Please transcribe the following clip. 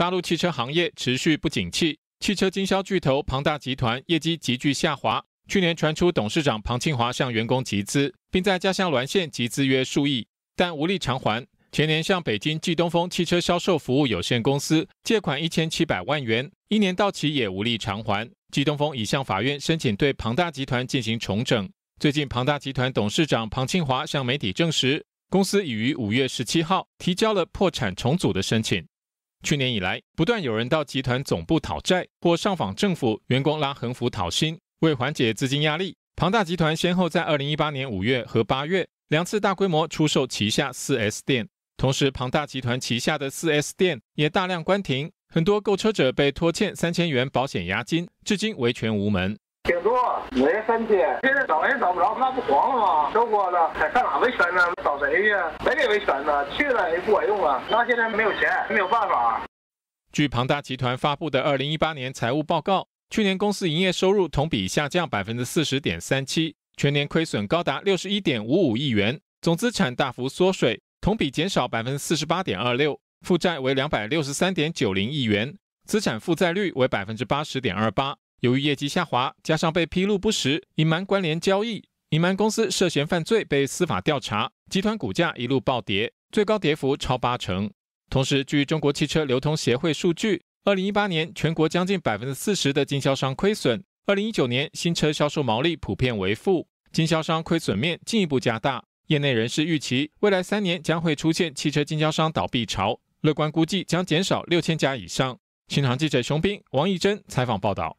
大陆汽车行业持续不景气，汽车经销巨头庞大集团业绩急剧下滑。去年传出董事长庞庆华向员工集资，并在家乡滦县集资约数亿，但无力偿还。前年向北京冀东风汽车销售服务有限公司借款一千七百万元，一年到期也无力偿还。冀东风已向法院申请对庞大集团进行重整。最近，庞大集团董事长庞庆华向媒体证实，公司已于五月十七号提交了破产重组的申请。去年以来，不断有人到集团总部讨债或上访政府，员工拉横幅讨薪。为缓解资金压力，庞大集团先后在二零一八年五月和八月两次大规模出售旗下四 S 店，同时庞大集团旗下的四 S 店也大量关停，很多购车者被拖欠三千元保险押金，至今维权无门。挺多，没分三现在找人找不着，那不黄了吗？都伙了，还上哪维权呢？找谁去？没给维权呢。去了也不管用啊。那现在没有钱，没有办法。据庞大集团发布的二零一八年财务报告，去年公司营业收入同比下降百分之四十点三七，全年亏损高达六十一点五五亿元，总资产大幅缩水，同比减少百分之四十八点二六，负债为两百六十三点九零亿元，资产负债率为百分之八十点二八。由于业绩下滑，加上被披露不实、隐瞒关联交易、隐瞒公司涉嫌犯罪被司法调查，集团股价一路暴跌，最高跌幅超八成。同时，据中国汽车流通协会数据，二零一八年全国将近百分之四十的经销商亏损，二零一九年新车销售毛利普遍为负，经销商亏损面进一步加大。业内人士预期，未来三年将会出现汽车经销商倒闭潮，乐观估计将减少六千家以上。新唐记者熊斌、王义珍采访报道。